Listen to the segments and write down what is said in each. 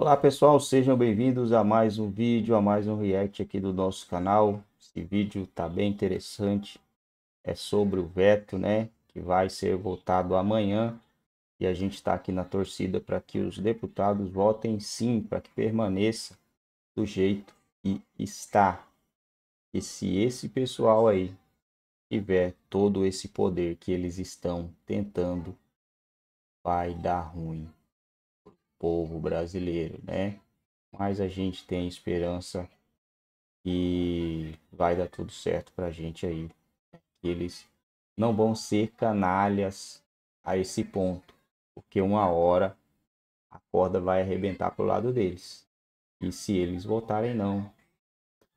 Olá pessoal, sejam bem-vindos a mais um vídeo, a mais um react aqui do nosso canal. Esse vídeo tá bem interessante, é sobre o veto, né, que vai ser votado amanhã. E a gente está aqui na torcida para que os deputados votem sim, para que permaneça do jeito que está. E se esse pessoal aí tiver todo esse poder que eles estão tentando, vai dar ruim povo brasileiro, né? Mas a gente tem esperança e vai dar tudo certo para a gente aí. Eles não vão ser canalhas a esse ponto, porque uma hora a corda vai arrebentar pro lado deles. E se eles votarem não,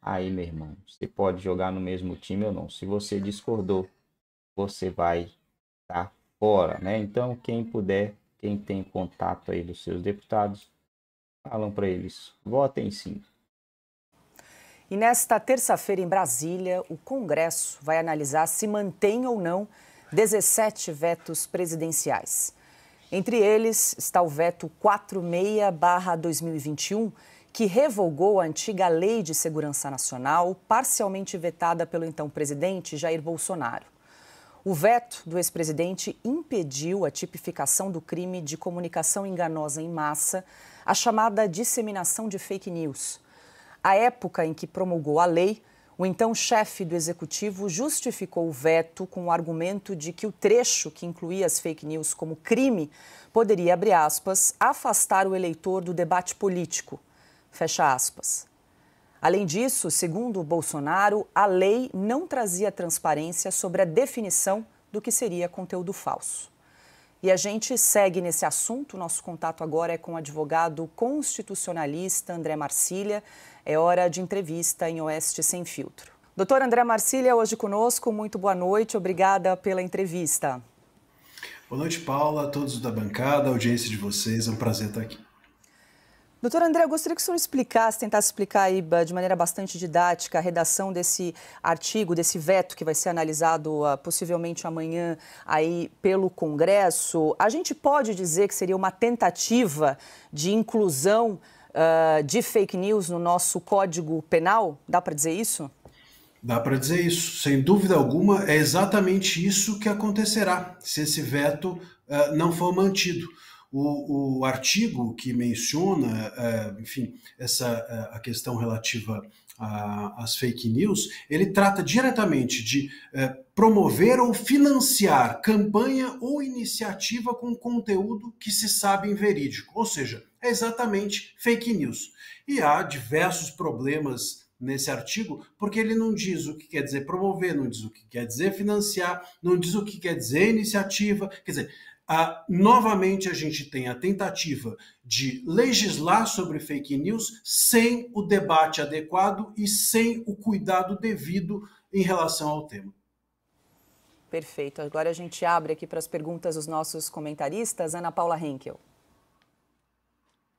aí meu irmão, você pode jogar no mesmo time ou não. Se você discordou, você vai estar tá fora, né? Então quem puder quem tem contato aí dos seus deputados, falam para eles: votem sim. E nesta terça-feira em Brasília, o Congresso vai analisar se mantém ou não 17 vetos presidenciais. Entre eles está o veto 46-2021, que revogou a antiga Lei de Segurança Nacional, parcialmente vetada pelo então presidente Jair Bolsonaro. O veto do ex-presidente impediu a tipificação do crime de comunicação enganosa em massa, a chamada disseminação de fake news. A época em que promulgou a lei, o então chefe do executivo justificou o veto com o argumento de que o trecho que incluía as fake news como crime poderia, abre aspas, afastar o eleitor do debate político. Fecha aspas. Além disso, segundo Bolsonaro, a lei não trazia transparência sobre a definição do que seria conteúdo falso. E a gente segue nesse assunto. Nosso contato agora é com o advogado constitucionalista André Marcília. É hora de entrevista em Oeste Sem Filtro. Doutor André Marcília, hoje conosco. Muito boa noite. Obrigada pela entrevista. Boa noite, Paula, a todos da bancada, a audiência de vocês. É um prazer estar aqui. Doutor André, eu gostaria que o senhor explicasse, tentasse explicar aí de maneira bastante didática a redação desse artigo, desse veto que vai ser analisado uh, possivelmente amanhã aí pelo Congresso. A gente pode dizer que seria uma tentativa de inclusão uh, de fake news no nosso Código Penal? Dá para dizer isso? Dá para dizer isso. Sem dúvida alguma, é exatamente isso que acontecerá se esse veto uh, não for mantido o, o artigo que menciona, eh, enfim, essa eh, a questão relativa às fake news, ele trata diretamente de eh, promover ou financiar campanha ou iniciativa com conteúdo que se sabe verídico, ou seja, é exatamente fake news. E há diversos problemas nesse artigo, porque ele não diz o que quer dizer promover, não diz o que quer dizer financiar, não diz o que quer dizer iniciativa. Quer dizer, novamente, a gente tem a tentativa de legislar sobre fake news sem o debate adequado e sem o cuidado devido em relação ao tema. Perfeito. Agora a gente abre aqui para as perguntas dos nossos comentaristas. Ana Paula Henkel.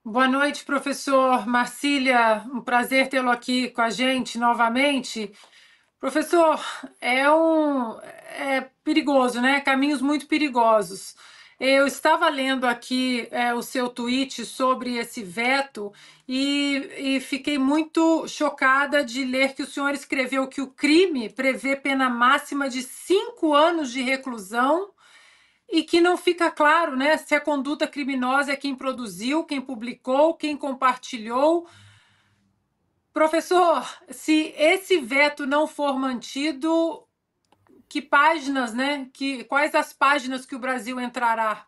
Boa noite, professor Marcília. Um prazer tê-lo aqui com a gente novamente. Professor, é um é perigoso, né? Caminhos muito perigosos. Eu estava lendo aqui é, o seu tweet sobre esse veto e, e, fiquei muito chocada de ler que o senhor escreveu que o crime prevê pena máxima de cinco anos de reclusão e que não fica claro né, se a conduta criminosa é quem produziu, quem publicou, quem compartilhou. Professor, se esse veto não for mantido, que páginas, né? Que, quais as páginas que o Brasil entrará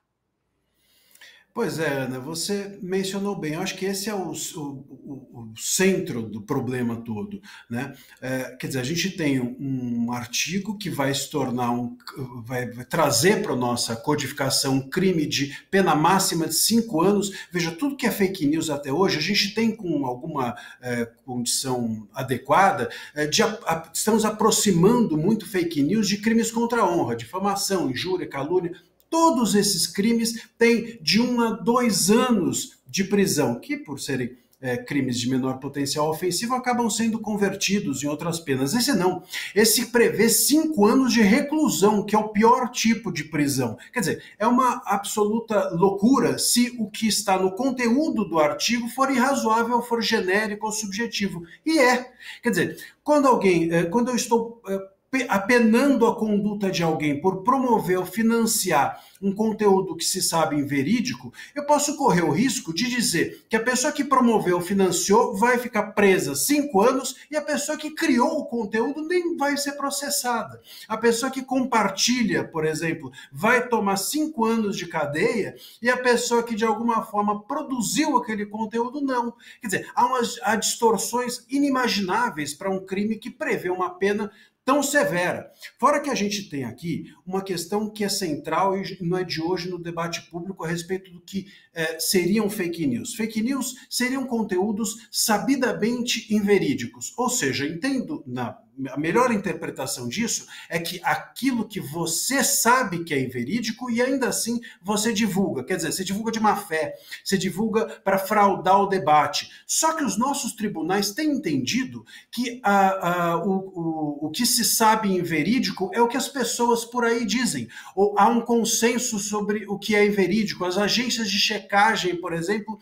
Pois é, Ana, você mencionou bem. Eu acho que esse é o, o, o centro do problema todo. Né? É, quer dizer, a gente tem um, artigo que vai se tornar um. vai, trazer para a nossa codificação um crime de pena máxima de cinco anos. Veja, tudo que é fake news até hoje, a gente tem com alguma é, condição adequada, é, de, a, estamos aproximando muito fake news de crimes contra a honra, difamação, injúria, calúnia Todos esses crimes têm de um a dois anos de prisão, que por serem é, crimes de menor potencial ofensivo acabam sendo convertidos em outras penas. Esse não. Esse prevê cinco anos de reclusão, que é o pior tipo de prisão. Quer dizer, é uma absoluta loucura se o que está no conteúdo do artigo for irrazoável, for genérico ou subjetivo. E é. Quer dizer, quando alguém, é, quando eu estou é, apenando a conduta de alguém por promover ou financiar um conteúdo que se sabe inverídico, eu posso correr o risco de dizer que a pessoa que promoveu ou financiou vai ficar presa cinco anos e a pessoa que criou o conteúdo nem vai ser processada. A pessoa que compartilha, por exemplo, vai tomar cinco anos de cadeia e a pessoa que de alguma forma produziu aquele conteúdo não. Quer dizer, há, umas, há distorções inimagináveis para um crime que prevê uma pena tão severa. Fora que a gente tem aqui uma questão que é central e não é de hoje no debate público a respeito do que é, seriam fake news. Fake news seriam conteúdos sabidamente inverídicos, ou seja, entendo na a melhor interpretação disso é que aquilo que você sabe que é inverídico e ainda assim você divulga. Quer dizer, você divulga de má fé, você divulga para fraudar o debate. Só que os nossos tribunais têm entendido que a ah, ah, o, o, o que se sabe inverídico é o que as pessoas por aí dizem. Ou há um consenso sobre o que é inverídico. As agências de checagem, por exemplo,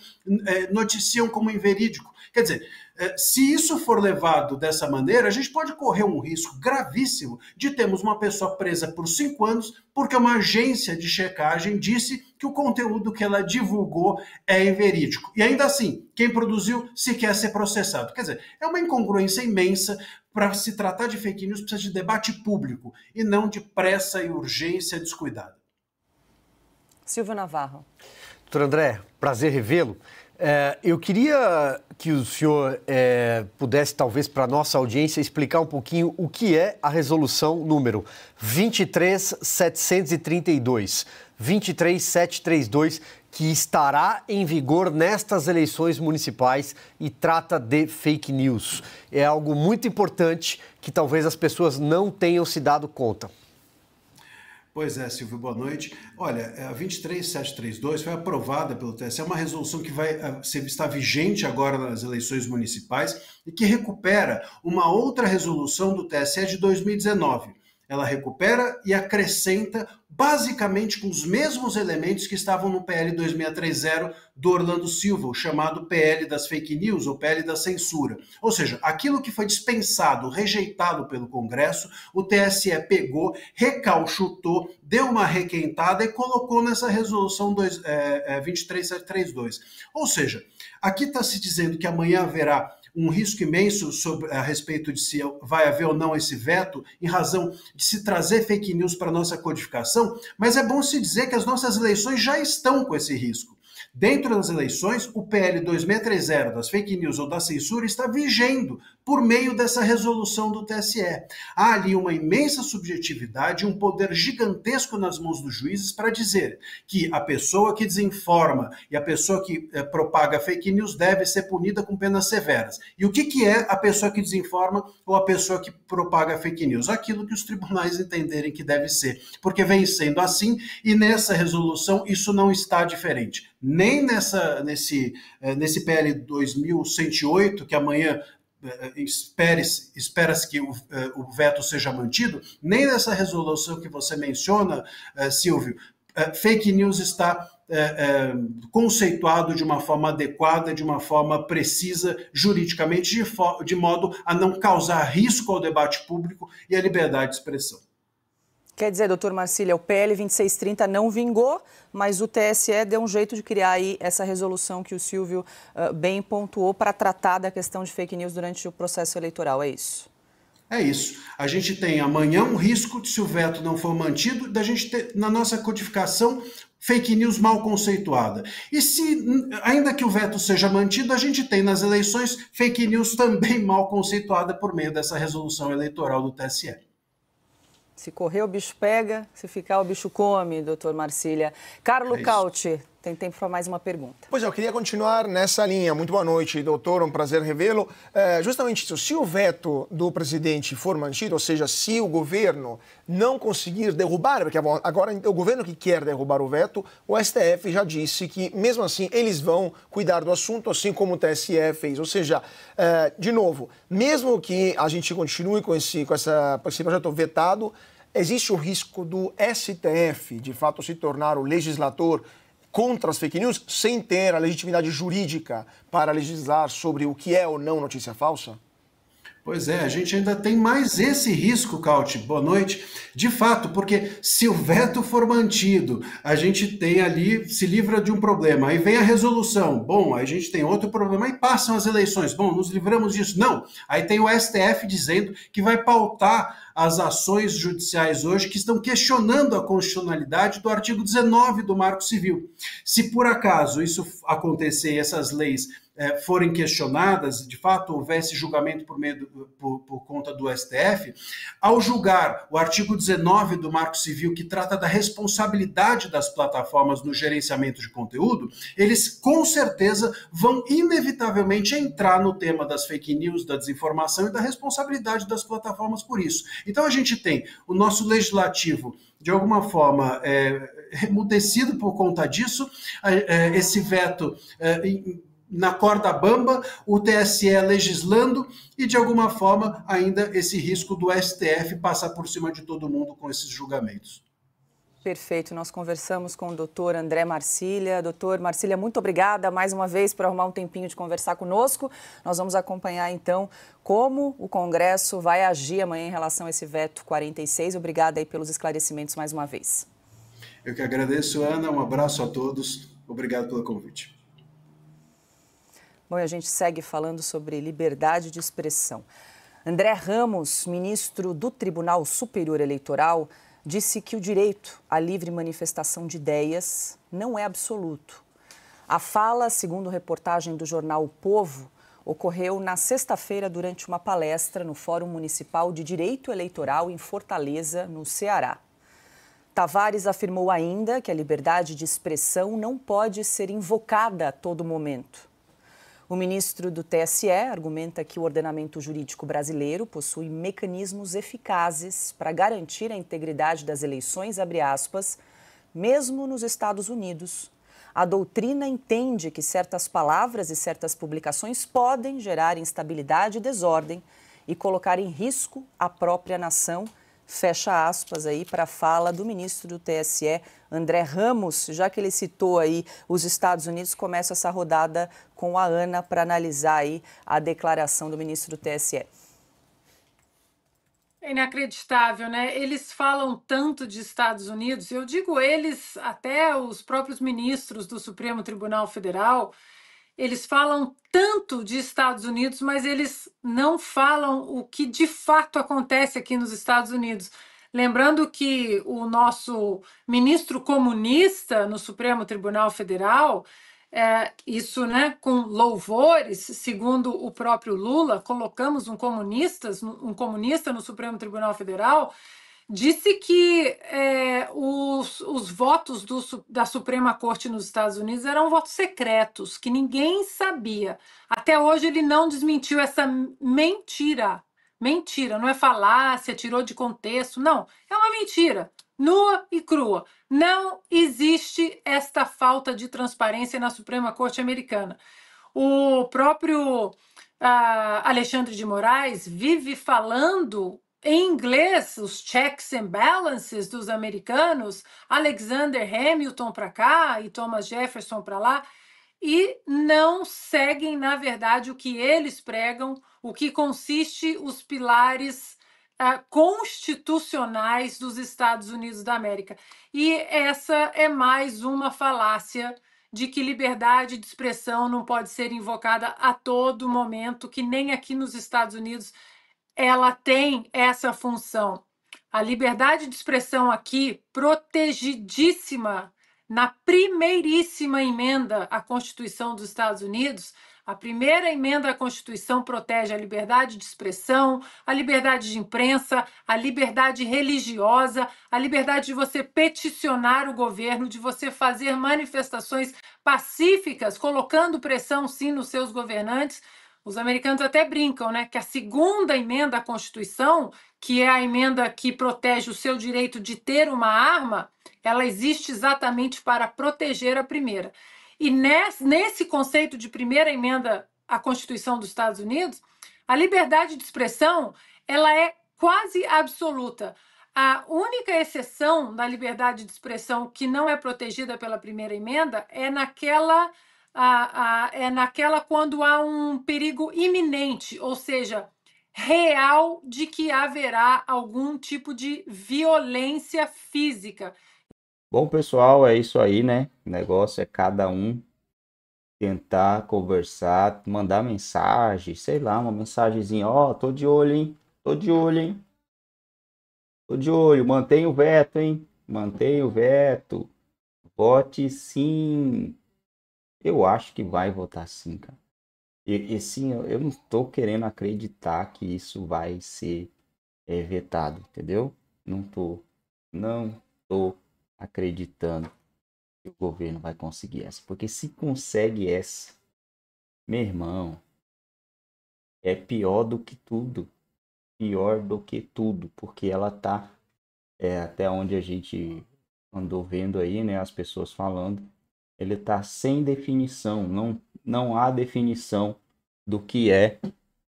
eh, noticiam como inverídico. Quer dizer, é, se isso for levado dessa maneira, a gente pode correr um risco gravíssimo de termos uma pessoa presa por cinco anos porque uma agência de checagem disse que o conteúdo que ela divulgou é inverídico. E ainda assim, quem produziu sequer ser processado. Quer dizer, é uma incongruência imensa. Para se tratar de fake news, precisa de debate público e não de pressa e urgência descuidada. Silvio Navarro. Doutor André, prazer revê-lo. É, eu queria que o senhor é, pudesse, talvez, para a nossa audiência, explicar um pouquinho o que é a resolução número 23732, 23732, que estará em vigor nestas eleições municipais e trata de fake news. É algo muito importante que talvez as pessoas não tenham se dado conta. Pois é, Silvio, boa noite. Olha, é, a 23732 foi aprovada pelo TSE, é uma resolução que vai eh, estar vigente agora nas eleições municipais e que recupera uma outra resolução do TSE de 2019 ela recupera e acrescenta basicamente com os mesmos elementos que estavam no PL 2630 do Orlando Silva, o chamado PL das fake news ou PL da censura. Ou seja, aquilo que foi dispensado, rejeitado pelo Congresso, o TSE pegou, recalchutou, deu uma requentada e colocou nessa resolução 2, é, é, 23732. Ou seja, aqui está se dizendo que amanhã haverá um risco imenso sobre, a respeito de se vai haver ou não esse veto, em razão de se trazer fake news para a nossa codificação, mas é bom se dizer que as nossas eleições já estão com esse risco. Dentro das eleições, o PL 2630 das fake news ou da censura está vigendo por meio dessa resolução do TSE. Há ali uma imensa subjetividade, um poder gigantesco nas mãos dos juízes para dizer que a pessoa que desinforma e a pessoa que eh, propaga fake news deve ser punida com penas severas. E o que, que é a pessoa que desinforma ou a pessoa que propaga fake news? Aquilo que os tribunais entenderem que deve ser, porque vem sendo assim e nessa resolução isso não está diferente. Nem nessa, nesse, eh, nesse PL 2108, que amanhã espera-se espera que o, eh, o, veto seja mantido, nem nessa resolução que você menciona, eh, Silvio, eh, fake news está conceituado de uma forma adequada, de uma forma precisa, juridicamente, de, de modo a não causar risco ao debate público e à liberdade de expressão. Quer dizer, doutor Marcília, o PL 2630 não vingou, mas o TSE deu um jeito de criar aí essa resolução que o Silvio uh, bem pontuou para tratar da questão de fake news durante o processo eleitoral, é isso? É isso. A gente tem amanhã um risco, se o veto não for mantido, da gente ter na nossa codificação fake news mal conceituada. E se, ainda que o veto seja mantido, a gente tem nas eleições fake news também mal conceituada por meio dessa resolução eleitoral do TSE. Se correr, o bicho pega, se ficar, o bicho come, doutor Marcília. Carlo é Cauti, tem tempo para mais uma pergunta. Pois é, eu queria continuar nessa linha. Muito boa noite, doutor, um prazer revê-lo. É, justamente isso, se o veto do presidente for mantido, ou seja, se o governo não conseguir derrubar, porque agora é o governo que quer derrubar o veto, o STF já disse que, mesmo assim, eles vão cuidar do assunto, assim como o TSE fez. Ou seja, é, de novo, mesmo que a gente continue com esse, com essa, com esse projeto vetado, Existe o risco do STF, de fato, se tornar o legislador contra as fake news sem ter a legitimidade jurídica para legislar sobre o que é ou não notícia falsa? Pois é, a gente ainda tem mais esse risco, Cauti. Boa noite. De fato, porque se o veto for mantido, a gente tem ali, se livra de um problema, aí vem a resolução. Bom, a gente tem outro problema, aí passam as eleições. Bom, nos livramos disso. Não. Aí tem o STF dizendo que vai pautar as ações judiciais hoje que estão questionando a constitucionalidade do artigo 19 do Marco Civil. Se por acaso isso acontecer, essas leis é, forem questionadas, de fato houvesse julgamento por, meio do, por, por conta do STF, ao julgar o artigo 19 do Marco Civil, que trata da responsabilidade das plataformas no gerenciamento de conteúdo, eles com certeza vão inevitavelmente entrar no tema das fake news, da desinformação e da responsabilidade das plataformas por isso. Então a gente tem o nosso legislativo de alguma forma é, por conta disso, é, esse veto é, na corda bamba, o TSE legislando e, de alguma forma, ainda esse risco do STF passar por cima de todo mundo com esses julgamentos. Perfeito, nós conversamos com o doutor André Marcília. Doutor Marcília, muito obrigada mais uma vez por arrumar um tempinho de conversar conosco. Nós vamos acompanhar então como o Congresso vai agir amanhã em relação a esse veto 46. Obrigada aí pelos esclarecimentos mais uma vez. Eu que agradeço, Ana. Um abraço a todos. Obrigado pelo convite. Bom, e a gente segue falando sobre liberdade de expressão. André Ramos, ministro do Tribunal Superior Eleitoral, disse que o direito à livre manifestação de ideias não é absoluto. A fala, segundo reportagem do jornal O Povo, ocorreu na sexta-feira durante uma palestra no Fórum Municipal de Direito Eleitoral em Fortaleza, no Ceará. Tavares afirmou ainda que a liberdade de expressão não pode ser invocada a todo momento. O ministro do TSE argumenta que o ordenamento jurídico brasileiro possui mecanismos eficazes para garantir a integridade das eleições, aspas, mesmo nos Estados Unidos. A doutrina entende que certas palavras e certas publicações podem gerar instabilidade e desordem e colocar em risco a própria nação fecha aspas aí para a fala do ministro do TSE, André Ramos, já que ele citou aí os Estados Unidos, começa essa rodada com a Ana para analisar aí a declaração do ministro do TSE. É inacreditável, né? Eles falam tanto de Estados Unidos, eu digo eles, até os próprios ministros do Supremo Tribunal Federal, eles falam tanto de Estados Unidos, mas eles não falam o que de fato acontece aqui nos Estados Unidos. Lembrando que o nosso ministro comunista no Supremo Tribunal Federal, é, isso né, com louvores, segundo o próprio Lula, colocamos um, um comunista no Supremo Tribunal Federal, disse que é, os, os votos do, da Suprema Corte nos Estados Unidos eram votos secretos, que ninguém sabia. Até hoje ele não desmentiu essa mentira. Mentira, não é falácia, tirou de contexto, não. É uma mentira, nua e crua. Não existe esta falta de transparência na Suprema Corte Americana. O próprio ah, Alexandre de Moraes vive falando em inglês, os checks and balances dos americanos, Alexander Hamilton para cá e Thomas Jefferson para lá, e não seguem, na verdade, o que eles pregam, o que consiste os pilares uh, constitucionais dos Estados Unidos da América. E essa é mais uma falácia de que liberdade de expressão não pode ser invocada a todo momento, que nem aqui nos Estados Unidos ela tem essa função. A liberdade de expressão aqui protegidíssima na primeiríssima emenda à Constituição dos Estados Unidos, a primeira emenda à Constituição protege a liberdade de expressão, a liberdade de imprensa, a liberdade religiosa, a liberdade de você peticionar o governo, de você fazer manifestações pacíficas, colocando pressão sim nos seus governantes, os americanos até brincam, né, que a segunda emenda à Constituição, que é a emenda que protege o seu direito de ter uma arma, ela existe exatamente para proteger a primeira. E nesse conceito de primeira emenda à Constituição dos Estados Unidos, a liberdade de expressão, ela é quase absoluta. A única exceção da liberdade de expressão que não é protegida pela primeira emenda é naquela a, a, é naquela quando há um perigo iminente, ou seja, real de que haverá algum tipo de violência física. Bom, pessoal, é isso aí, né? O negócio é cada um tentar conversar, mandar mensagem, sei lá, uma mensagenzinha, ó, oh, tô de olho, hein? Tô de olho, hein? Tô de olho, mantenha o veto, hein? Mantenha o veto. Vote sim. Eu acho que vai votar sim, cara. E, e sim, eu, eu não estou querendo acreditar que isso vai ser é, vetado, entendeu? Não tô, não tô acreditando que o governo vai conseguir essa. Porque se consegue essa, meu irmão, é pior do que tudo. Pior do que tudo, porque ela tá é, até onde a gente andou vendo aí, né? As pessoas falando ele está sem definição, não, não há definição do que é,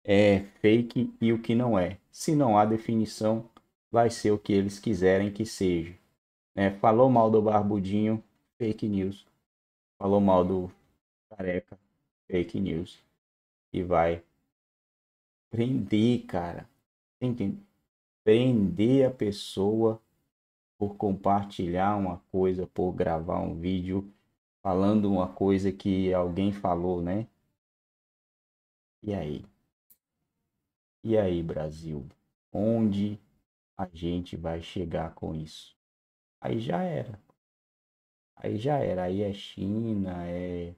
é fake e o que não é. Se não há definição, vai ser o que eles quiserem que seja. É, falou mal do Barbudinho, fake news. Falou mal do Careca, fake news. E vai prender, cara. Tem que prender a pessoa por compartilhar uma coisa, por gravar um vídeo falando uma coisa que alguém falou, né? E aí? E aí, Brasil? Onde a gente vai chegar com isso? Aí já era. Aí já era. Aí é China, é,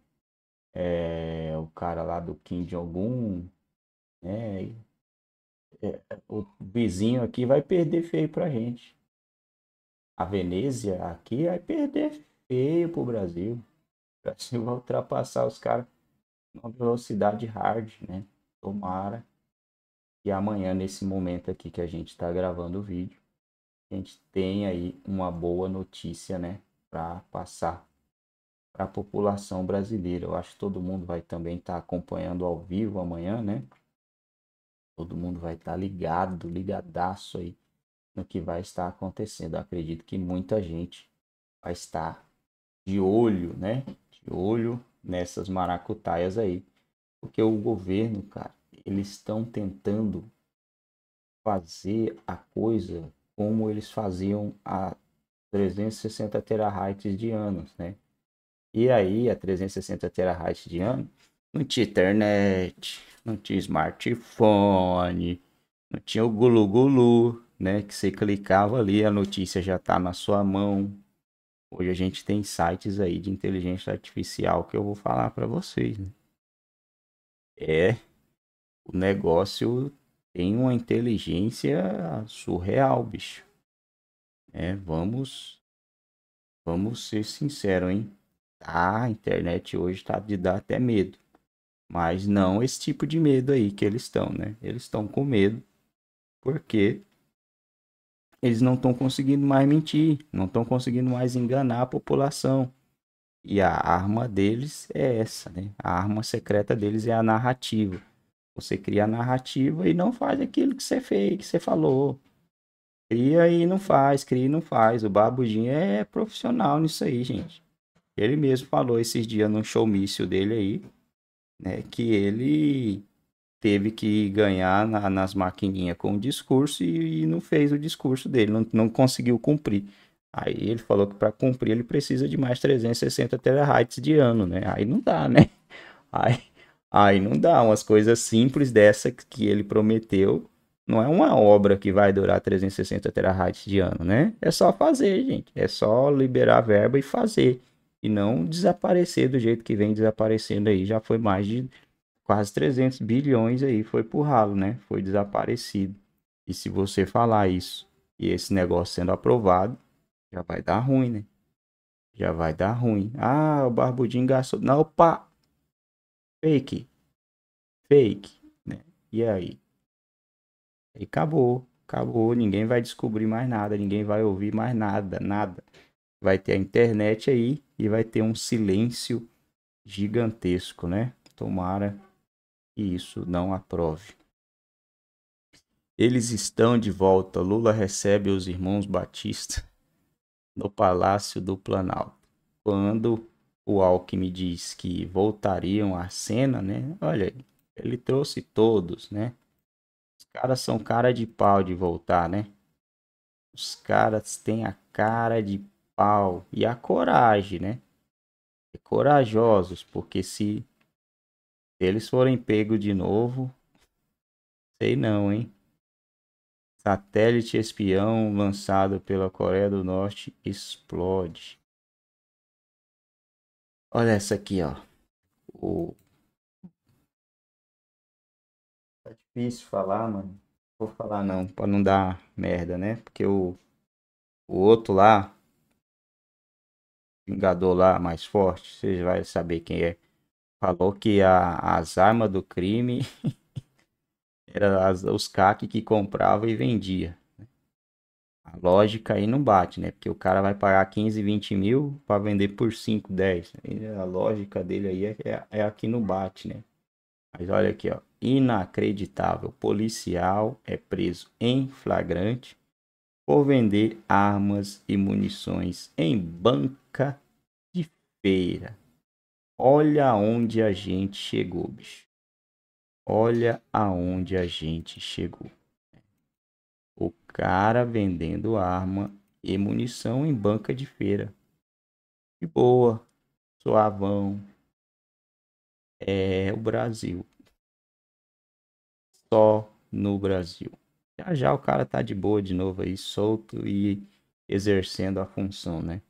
é o cara lá do Kim Jong-un, né? É, o vizinho aqui vai perder feio pra gente. A Venezia aqui vai perder feio pro Brasil. O Brasil vai ultrapassar os caras numa velocidade hard, né? Tomara. E amanhã, nesse momento aqui que a gente está gravando o vídeo, a gente tem aí uma boa notícia, né? Para passar para a população brasileira. Eu acho que todo mundo vai também estar tá acompanhando ao vivo amanhã, né? Todo mundo vai estar tá ligado, ligadaço aí no que vai estar acontecendo. Eu acredito que muita gente vai estar de olho, né? de olho nessas maracutaias aí. Porque o governo, cara, eles estão tentando fazer a coisa como eles faziam há 360 terabytes de anos, né? E aí, a 360 terabytes de ano, não tinha internet, não tinha smartphone, não tinha o gulu-gulu, né? Que você clicava ali, a notícia já tá na sua mão, Hoje a gente tem sites aí de inteligência artificial que eu vou falar para vocês. Né? É, o negócio tem uma inteligência surreal, bicho. É, vamos, vamos ser sinceros, hein? A internet hoje tá de dar até medo. Mas não esse tipo de medo aí que eles estão, né? Eles estão com medo porque eles não estão conseguindo mais mentir, não estão conseguindo mais enganar a população. E a arma deles é essa, né? A arma secreta deles é a narrativa. Você cria a narrativa e não faz aquilo que você fez, que você falou. Cria e não faz, cria e não faz. O Babudinho é profissional nisso aí, gente. Ele mesmo falou esses dias no showmício dele aí, né? Que ele teve que ganhar na, nas maquininhas com o discurso e, e, não fez o discurso dele, não, não conseguiu cumprir. Aí ele falou que para cumprir ele precisa de mais 360 terabytes de ano, né? Aí não dá, né? Aí, aí não dá. Umas coisas simples dessa que ele prometeu. Não é uma obra que vai durar 360 terabytes de ano, né? É só fazer, gente. É só liberar verba e fazer. E não desaparecer do jeito que vem desaparecendo aí. Já foi mais de quase 300 bilhões aí foi pro ralo, né? Foi desaparecido. E se você falar isso e esse negócio sendo aprovado, já vai dar ruim, né? Já vai dar ruim. Ah, o Barbudinho gastou. Não, opa! Fake. Fake. Né? E aí? E acabou. Acabou. Ninguém vai descobrir mais nada. Ninguém vai ouvir mais nada. Nada. Vai ter a internet aí e vai ter um silêncio gigantesco, né? Tomara que isso não aprove. Eles estão de volta. Lula recebe os irmãos Batista no Palácio do Planalto. Quando o Alckmin diz que voltariam à cena, né? Olha, ele trouxe todos, né? Os caras são cara de pau de voltar, né? Os caras têm a cara de pau e a coragem, né? É corajosos, porque se eles forem pegos de novo, sei não, hein? Satélite espião lançado pela Coreia do Norte explode. Olha essa aqui, ó. O... Tá difícil falar, mano. Vou falar não, pra não dar merda, né? Porque o, o outro lá, Vingador lá mais forte, vocês vão saber quem é. Falou que a, as armas do crime eram os CAC que comprava e vendia. Né? A lógica aí não bate, né? Porque o cara vai pagar 15, 20 mil para vender por 5, 10. A lógica dele aí é, é, é aqui não bate, né? Mas olha aqui, ó. Inacreditável. Policial é preso em flagrante por vender armas e munições em banca de feira. Olha aonde a gente chegou, bicho. Olha aonde a gente chegou. O cara vendendo arma e munição em banca de feira. De boa, suavão. É o Brasil. Só no Brasil. Já já o cara tá de boa de novo aí, solto e exercendo a função, né?